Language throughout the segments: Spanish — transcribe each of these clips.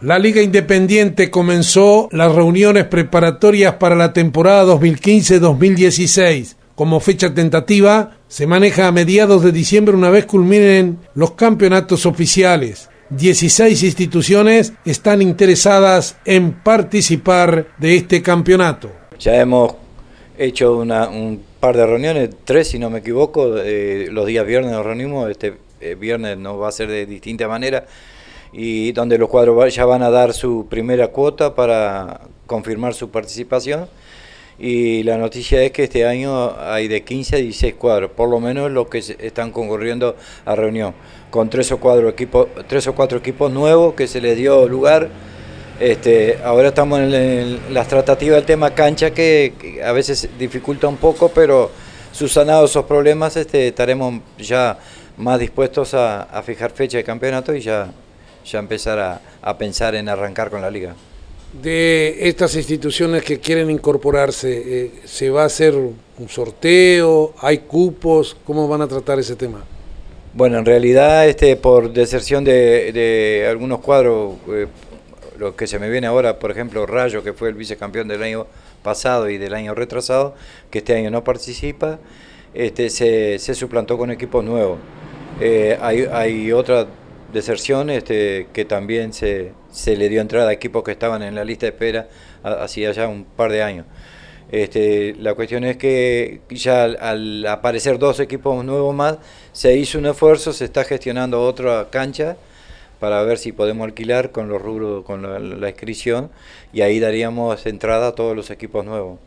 La Liga Independiente comenzó las reuniones preparatorias para la temporada 2015-2016. Como fecha tentativa, se maneja a mediados de diciembre una vez culminen los campeonatos oficiales. 16 instituciones están interesadas en participar de este campeonato. Ya hemos hecho un par de reuniones, tres si no me equivoco, eh, los días viernes nos reunimos, este eh, viernes no va a ser de distinta manera y donde los cuadros ya van a dar su primera cuota para confirmar su participación. Y la noticia es que este año hay de 15 a 16 cuadros, por lo menos los que están concurriendo a reunión, con tres o cuatro equipos, tres o cuatro equipos nuevos que se les dio lugar. Este, ahora estamos en, las tratativas del tema cancha que, a veces dificulta un poco, pero subsanados esos problemas este, estaremos ya más dispuestos a fijar fecha de campeonato y ya ya empezar a, pensar en arrancar con la liga. De estas instituciones que quieren incorporarse, eh, ¿se va a hacer un sorteo? ¿Hay cupos? ¿Cómo van a tratar ese tema? Bueno, en realidad este, por deserción de, algunos cuadros, eh, lo que se me viene ahora, por ejemplo, Rayo, que fue el vicecampeón del año pasado y del año retrasado, que este año no participa, este, se, suplantó con equipos nuevos. Eh, hay, hay otras deserción este, que también se, le dio entrada a equipos que estaban en la lista de espera hacía ya un par de años. Este, la cuestión es que ya al, aparecer dos equipos nuevos más, se hizo un esfuerzo, se está gestionando otra cancha para ver si podemos alquilar con los rubros, con la inscripción, y ahí daríamos entrada a todos los equipos nuevos.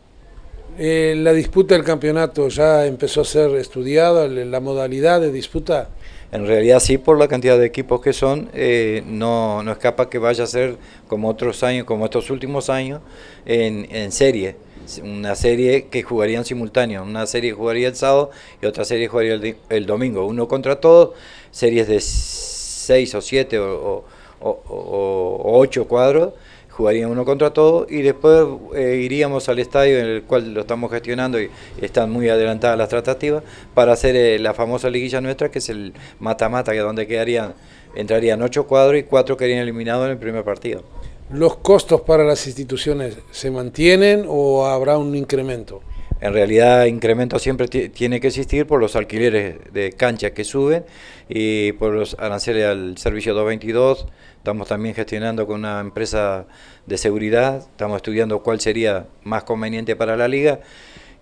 Eh, la disputa del campeonato ya empezó a ser estudiada, la modalidad de disputa. En realidad sí, por la cantidad de equipos que son, eh, no, no, escapa que vaya a ser como otros años, como estos últimos años, en, serie. Una serie que jugarían simultáneo, una serie jugaría el sábado y otra serie jugaría el, domingo. Uno contra todos, series de seis o siete o ocho cuadros jugarían uno contra todo y después eh, iríamos al estadio en el cual lo estamos gestionando y están muy adelantadas las tratativas para hacer eh, la famosa liguilla nuestra que es el mata-mata, que es donde quedarían, entrarían ocho cuadros y cuatro quedarían eliminados en el primer partido. ¿Los costos para las instituciones se mantienen o habrá un incremento? en realidad incremento siempre tiene que existir por los alquileres de canchas que suben y por los aranceles al servicio 222. Estamos también gestionando con una empresa de seguridad, estamos estudiando cuál sería más conveniente para la liga.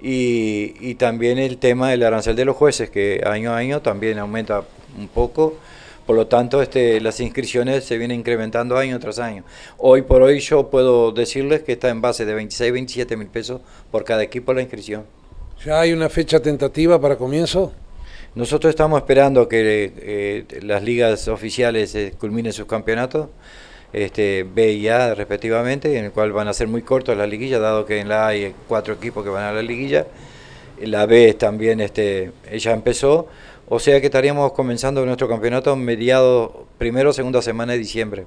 Y, y también el tema del arancel de los jueces, que año a año también aumenta un poco. Por lo tanto, este, las inscripciones se vienen incrementando año tras año. Hoy por hoy yo puedo decirles que está en base de 26, 27 mil pesos por cada equipo la inscripción. ¿Ya hay una fecha tentativa para comienzo? Nosotros estamos esperando que eh, las ligas oficiales culmine eh, culminen sus campeonatos, este, B y A respectivamente, en el cual van a ser muy cortos las liguillas, dado que en la A hay cuatro equipos que van a la liguilla. La B también, este, ella empezó. O sea que estaríamos comenzando nuestro campeonato mediado primero o segunda semana de diciembre.